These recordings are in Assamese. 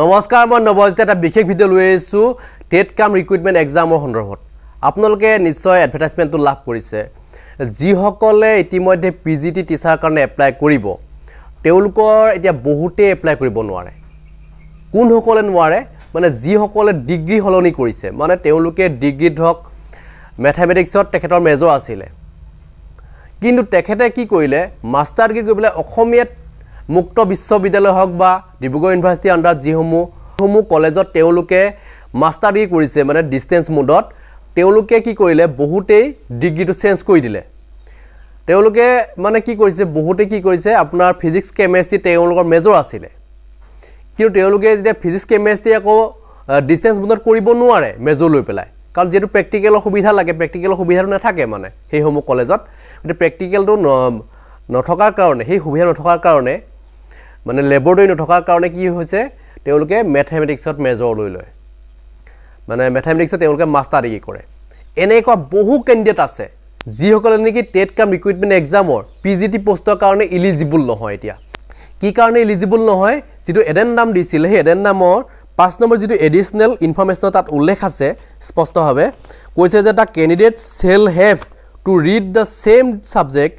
নমস্কাৰ মই নৱজিত এটা বিশেষ ভিডিঅ' লৈ আহিছোঁ টেট কাম ৰিক্ৰুইটমেণ্ট এক্সামৰ সন্দৰ্ভত আপোনালোকে নিশ্চয় এডভাৰটাইজমেণ্টটো লাভ কৰিছে যিসকলে ইতিমধ্যে পি জি টি টিচাৰৰ কাৰণে এপ্লাই কৰিব তেওঁলোকৰ এতিয়া বহুতেই এপ্লাই কৰিব নোৱাৰে কোনসকলে নোৱাৰে মানে যিসকলে ডিগ্ৰী সলনি কৰিছে মানে তেওঁলোকে ডিগ্ৰী ধৰক মেথামেটিক্সত তেখেতৰ মেজৰ আছিলে কিন্তু তেখেতে কি কৰিলে মাষ্টাৰ ডিগ্ৰী কৰি পেলাই অসমীয়াত মুক্ত বিশ্ববিদ্যালয় হওক বা ডিব্ৰুগড় ইউনিভাৰ্চিটিৰ আণ্ডাৰ যিসমূহসমূহ কলেজত তেওঁলোকে মাষ্টাৰ ডিগ্ৰী কৰিছে মানে ডিষ্টেঞ্চ মোডত তেওঁলোকে কি কৰিলে বহুতেই ডিগ্ৰীটো চেঞ্জ কৰি দিলে তেওঁলোকে মানে কি কৰিছে বহুতেই কি কৰিছে আপোনাৰ ফিজিক্স কেমেষ্ট্ৰি তেওঁলোকৰ মেজৰ আছিলে কিন্তু তেওঁলোকে যেতিয়া ফিজিক্স কেমেষ্ট্ৰি আকৌ ডিষ্টেঞ্চ মোডত কৰিব নোৱাৰে মেজৰ লৈ পেলাই কাৰণ যিহেতু প্ৰেক্টিকেলৰ সুবিধা লাগে প্ৰেক্টিকেলৰ সুবিধাটো নাথাকে মানে সেইসমূহ কলেজত গতিকে প্ৰেক্টিকেলটো নথকাৰ কাৰণে সেই সুবিধা নথকাৰ কাৰণে মানে লেবৰেটৰী নথকাৰ কাৰণে কি হৈছে তেওঁলোকে মেথেমেটিক্সত মেজৰ লৈ লয় মানে মেথেমেটিক্সত তেওঁলোকে মাষ্টাৰ ডিগ্ৰী কৰে এনেকুৱা বহু কেণ্ডিডেট আছে যিসকলে নেকি টেট কাম ৰিক্ৰুইটমেণ্ট এক্সামৰ পি জি টি পষ্টৰ কাৰণে ইলিজিবল নহয় এতিয়া কি কাৰণে ইলিজিবল নহয় যিটো এডেণ্ডাম দিছিল সেই এডেণ্ডামৰ পাঁচ নম্বৰ যিটো এডিশ্যনেল ইনফৰ্মেশ্যনৰ তাত উল্লেখ আছে স্পষ্টভাৱে কৈছে যে the candidate shall have to read the same subject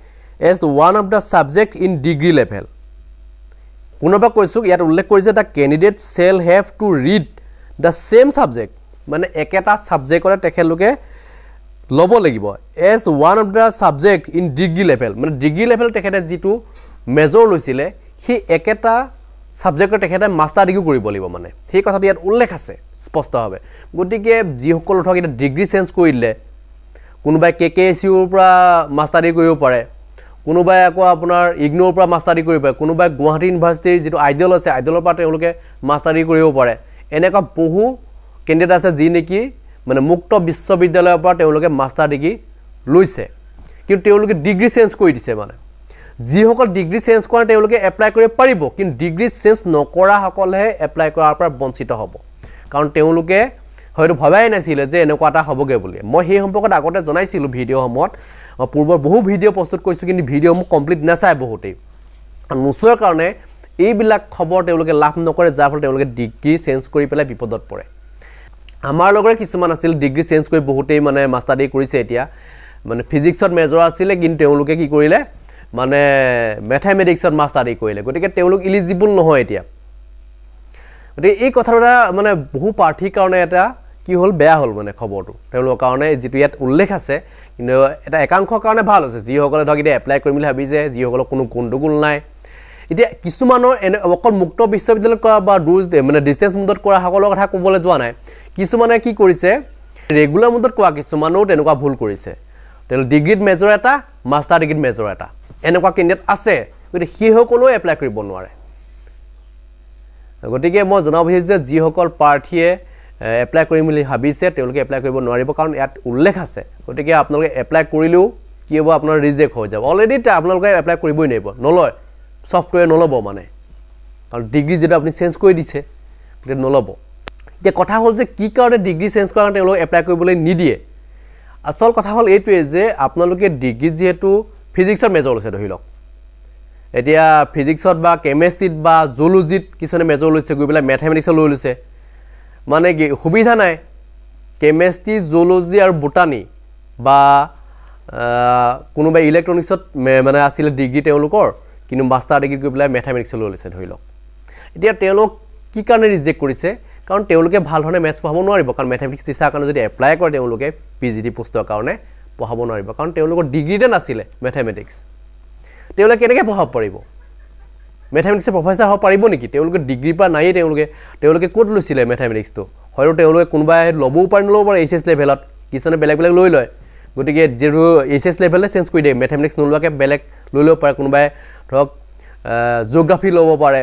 as one of the subject in degree level পুনৰবাৰ কৈছোঁ ইয়াত উল্লেখ কৰিছে the candidate shall have to read the same subject মানে একেটা ছাবজেক্টৰে তেখেতলোকে ল'ব লাগিব as one of the subject in degree level মানে ডিগ্ৰী লেভেল তেখেতে যিটো মেজৰ লৈছিলে সেই একেটা ছাবজেক্টৰ তেখেতে মাষ্টাৰ ডিগ্ৰী কৰিব লাগিব মানে সেই কথাটো ইয়াত উল্লেখ আছে স্পষ্টভাৱে গতিকে যিসকল ধৰক এতিয়া ডিগ্ৰী চেঞ্জ কৰি দিলে কোনোবাই কে কে এছ ইউৰ পৰা মাষ্টাৰ ডিগ্ৰী কৰিব পাৰে কোনোবাই আকৌ আপোনাৰ ইগনোৰ পৰা মাষ্টাৰ ডিগ্ৰী কৰিব পাৰে কোনোবাই গুৱাহাটী ইউনিভাৰ্চিটিৰ যিটো আইডল আছে আইডলৰ পৰা তেওঁলোকে মাষ্টাৰ ডিগ্ৰী কৰিব পাৰে এনেকুৱা বহু কেণ্ডিডেট আছে যি নেকি মানে মুক্ত বিশ্ববিদ্যালয়ৰ পৰা তেওঁলোকে মাষ্টাৰ ডিগ্ৰী লৈছে কিন্তু তেওঁলোকে ডিগ্ৰী চেঞ্জ কৰি দিছে মানে যিসকল ডিগ্ৰী চেঞ্জ কৰা তেওঁলোকে এপ্লাই কৰিব পাৰিব কিন্তু ডিগ্ৰী চেঞ্জ নকৰাসকলেহে এপ্লাই কৰাৰ পৰা বঞ্চিত হ'ব কাৰণ তেওঁলোকে হয়তো ভবাই নাছিলে যে এনেকুৱা এটা হ'বগৈ বুলি মই সেই সম্পৰ্কত আগতে জনাইছিলোঁ ভিডিঅ'সমূহত মই পূৰ্বৰ বহু ভিডিঅ' প্ৰস্তুত কৰিছোঁ কিন্তু ভিডিঅ' মোক কমপ্লিট নাচায় বহুতেই নোচোৱাৰ কাৰণে এইবিলাক খবৰ তেওঁলোকে লাভ নকৰে যাৰ ফলত তেওঁলোকে ডিগ্ৰী চেঞ্জ কৰি পেলাই বিপদত পৰে আমাৰ লগৰে কিছুমান আছিল ডিগ্ৰী চেঞ্জ কৰি বহুতেই মানে মাষ্টাৰ্ডি কৰিছে এতিয়া মানে ফিজিক্সত মেজৰ আছিলে কিন্তু তেওঁলোকে কি কৰিলে মানে মেথামেটিক্সত মাষ্টাৰ্ডি কৰিলে গতিকে তেওঁলোক ইলিজিবল নহয় এতিয়া গতিকে এই কথাটো এটা মানে বহু প্ৰাৰ্থীৰ কাৰণে এটা কি হ'ল বেয়া হ'ল মানে খবৰটো তেওঁলোকৰ কাৰণে যিটো ইয়াত উল্লেখ আছে কিন্তু এটা একাংশৰ কাৰণে ভাল হৈছে যিসকলে ধৰক এতিয়া এপ্লাই কৰিম বুলি ভাবিছে যিসকলৰ কোনো গণ্ডগোল নাই এতিয়া কিছুমানৰ এনে অকল মুক্ত বিশ্ববিদ্যালয়ত কৰা বা দূৰ মানে ডিষ্টেঞ্চ মুডত কৰা সকলৰ কথা ক'বলৈ যোৱা নাই কিছুমানে কি কৰিছে ৰেগুলাৰ মুডত কৰা কিছুমানেও তেনেকুৱা ভুল কৰিছে তেওঁলোক ডিগ্ৰীত মেজৰ এটা মাষ্টাৰ ডিগ্ৰীত মেজৰ এটা এনেকুৱা কেণ্ডিডেট আছে গতিকে সেইসকলেও এপ্লাই কৰিব নোৱাৰে গতিকে মই জনাব বিচাৰিছোঁ যে যিসকল প্ৰাৰ্থীয়ে এপ্লাই কৰিম বুলি ভাবিছে তেওঁলোকে এপ্লাই কৰিব নোৱাৰিব কাৰণ ইয়াত উল্লেখ আছে গতিকে আপোনালোকে এপ্লাই কৰিলেও কি হ'ব আপোনাৰ ৰিজেক্ট হৈ যাব অলৰেডি আপোনালোকে এপ্লাই কৰিবই নোৱাৰিব নলয় ছফ্টৱেৰ নল'ব মানে কাৰণ ডিগ্ৰী যিহেতু আপুনি চেঞ্জ কৰি দিছে গতিকে নল'ব এতিয়া কথা হ'ল যে কি কাৰণে ডিগ্ৰী চেঞ্জ কৰাৰ কাৰণে তেওঁলোকে এপ্লাই কৰিবলৈ নিদিয়ে আচল কথা হ'ল এইটোৱে যে আপোনালোকে ডিগ্ৰীত যিহেতু ফিজিক্সৰ মেজৰ লৈছে ধৰি লওক এতিয়া ফিজিক্সত বা কেমেষ্ট্ৰিত বা জুলজিত কিছুমানে মেজৰ লৈছে গৈ পেলাই মেথমেটিক্সত লৈ লৈছে মানে কি সুবিধা নাই কেমেষ্ট্ৰি জুলজি আৰু বুটানি বা কোনোবাই ইলেক্ট্ৰনিক্সত মানে আছিলে ডিগ্ৰী তেওঁলোকৰ কিন্তু মাষ্টাৰ ডিগ্ৰী কৰি পেলাই লৈ লৈছে ধৰি লওক এতিয়া তেওঁলোক কি কাৰণে ৰিজেক্ট কৰিছে কাৰণ তেওঁলোকে ভাল ধৰণে মেথছ পঢ়াব নোৱাৰিব কাৰণ মেথামেটিক্স টিচাৰ কাৰণে যদি এপ্লাই কৰে তেওঁলোকে পি জি ডি পোষ্টৰ কাৰণে পঢ়াব নোৱাৰিব কাৰণ তেওঁলোকৰ ডিগ্ৰীতে নাছিলে মেথামেটিক্স তেওঁলোকে কেনেকৈ পঢ়াব পাৰিব মেথামেটিক্সে প্ৰফেচাৰ হ'ব পাৰিব নেকি তেওঁলোকে ডিগ্ৰীৰ পৰা নাইয়ে তেওঁলোকে তেওঁলোকে ক'ত লৈছিলে মেথামেটিক্সটো হয়তো তেওঁলোকে কোনোবাই ল'বও পাৰে নল'ব পাৰে এইচ এছ লেভেলত কিছুমানে বেলেগ বেলেগ লৈ লয় গতিকে যিহেতু এইচ এছ লেভেলতে চেঞ্জ কৰি দিয়ে মেথামেটিক্স নোলোৱাকৈ বেলেগ লৈ ল'ব পাৰে কোনোবাই ধৰক জিঅ'গ্ৰাফি ল'ব পাৰে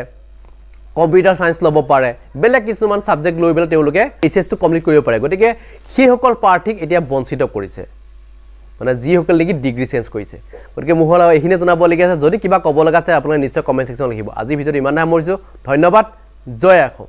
কম্পিউটাৰ চায়েন্স ল'ব পাৰে বেলেগ কিছুমান ছাবজেক্ট লৈ পেলাই তেওঁলোকে এইচ এছটো কমপ্লিট কৰিব পাৰে গতিকে সেইসকল প্ৰাৰ্থীক এতিয়া বঞ্চিত কৰিছে মানে যিসকলে নেকি ডিগ্ৰী চেঞ্জ কৰিছে গতিকে মোৰ হ'ল এইখিনি জনাবলগীয়া আছে যদি কিবা ক'ব লগা আছে আপোনালোকে নিশ্চয় কমেণ্ট ছেকশ্যন লিখিব আজিৰ ভিতৰত ইমানে সামৰিছোঁ ধন্যবাদ জয় আকৌ